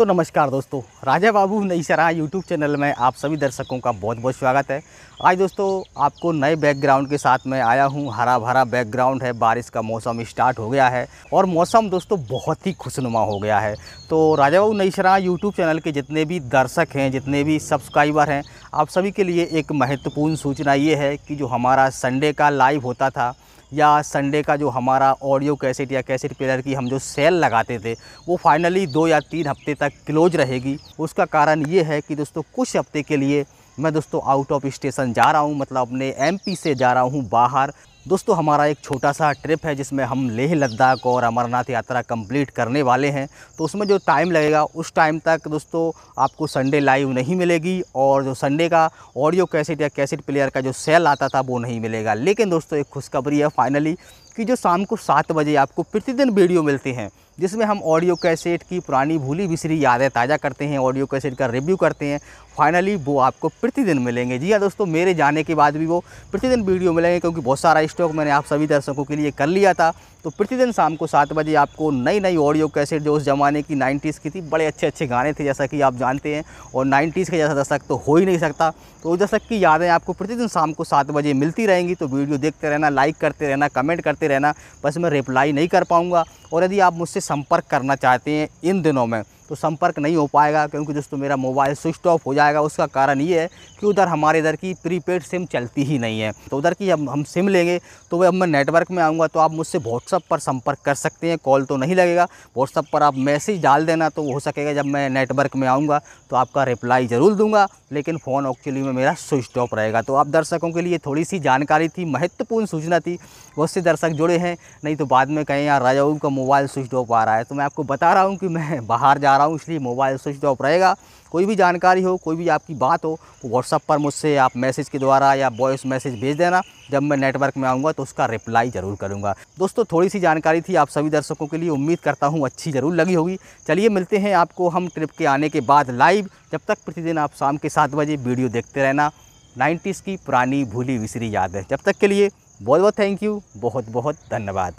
तो नमस्कार दोस्तों राजा बाबू नई सराह यूट्यूब चैनल में आप सभी दर्शकों का बहुत बहुत स्वागत है आज दोस्तों आपको नए बैकग्राउंड के साथ मैं आया हूँ हरा भरा बैकग्राउंड है बारिश का मौसम स्टार्ट हो गया है और मौसम दोस्तों बहुत ही खुशनुमा हो गया है तो राजा बाबू नई सराह यूट्यूब चैनल के जितने भी दर्शक हैं जितने भी सब्सक्राइबर हैं आप सभी के लिए एक महत्वपूर्ण सूचना ये है कि जो हमारा संडे का लाइव होता था या संडे का जो हमारा ऑडियो कैसेट या कैसेट प्लेयर की हम जो सेल लगाते थे वो फाइनली दो या तीन हफ्ते तक क्लोज रहेगी उसका कारण ये है कि दोस्तों कुछ हफ्ते के लिए मैं दोस्तों आउट ऑफ स्टेशन जा रहा हूँ मतलब अपने एमपी से जा रहा हूँ बाहर दोस्तों हमारा एक छोटा सा ट्रिप है जिसमें हम लेह लद्दाख और अमरनाथ यात्रा कंप्लीट करने वाले हैं तो उसमें जो टाइम लगेगा उस टाइम तक दोस्तों आपको संडे लाइव नहीं मिलेगी और जो संडे का ऑडियो कैसेट या कैसेट प्लेयर का जो सेल आता था वो नहीं मिलेगा लेकिन दोस्तों एक खुशखबरी है फाइनली कि जो शाम को सात बजे आपको प्रतिदिन वीडियो मिलती हैं जिसमें हम ऑडियो कैसेट की पुरानी भूली बिसरी यादें ताज़ा करते हैं ऑडियो कैसेट का रिव्यू करते हैं फाइनली वो आपको प्रतिदिन मिलेंगे जी हाँ दोस्तों मेरे जाने के बाद भी वो प्रतिदिन वीडियो मिलेंगे क्योंकि बहुत सारा स्टॉक मैंने आप सभी दर्शकों के लिए कर लिया था तो प्रतिदिन शाम को सात बजे आपको नई नई ऑडियो कैसेट जो उस ज़माने की नाइन्टीज़ की थी बड़े अच्छे अच्छे गाने थे जैसा कि आप जानते हैं और नाइन्टीज़ के जैसा दशक तो हो ही नहीं सकता तो उस दशक की यादें आपको प्रतिदिन शाम को सात बजे मिलती रहेंगी तो वीडियो देखते रहना लाइक करते रहना कमेंट करते रहना बस मैं रिप्लाई नहीं कर पाऊँगा और यदि आप मुझसे संपर्क करना चाहते हैं इन दिनों में तो संपर्क नहीं हो पाएगा क्योंकि दोस्तों मेरा मोबाइल स्विच ऑफ हो जाएगा उसका कारण ये है कि उधर हमारे इधर की प्रीपेड सिम चलती ही नहीं है तो उधर की हम हम सिम लेंगे तो वह अब मैं नेटवर्क में आऊँगा तो आप मुझसे व्हाट्सअप पर संपर्क कर सकते हैं कॉल तो नहीं लगेगा व्हाट्सअप पर आप मैसेज डाल देना तो हो सकेगा जब मैं नेटवर्क में आऊँगा तो आपका रिप्लाई ज़रूर दूंगा लेकिन फ़ोन एक्चुअली में मेरा स्विच ऑफ रहेगा तो आप दर्शकों के लिए थोड़ी सी जानकारी थी महत्वपूर्ण सूचना थी बहुत से दर्शक जुड़े हैं नहीं तो बाद में कहें यार राजाऊ का मोबाइल स्विच ऑफ आ रहा है तो मैं आपको बता रहा हूँ कि मैं बाहर जा रहा हूँ इसलिए मोबाइल स्विच ऑफ रहेगा कोई भी जानकारी हो कोई भी आपकी बात हो तो व्हाट्सअप पर मुझसे आप मैसेज के द्वारा या वॉइस मैसेज भेज देना जब मैं नेटवर्क में आऊँगा तो उसका रिप्लाई ज़रूर करूँगा दोस्तों थोड़ी सी जानकारी थी आप सभी दर्शकों के लिए उम्मीद करता हूँ अच्छी ज़रूर लगी होगी चलिए मिलते हैं आपको हम ट्रिप के आने के बाद लाइव जब तक प्रतिदिन आप शाम के सात बजे वीडियो देखते रहना नाइन्टीज़ की पुरानी भूली विसरी याद है जब तक के लिए बहुत बहुत थैंक यू बहुत बहुत धन्यवाद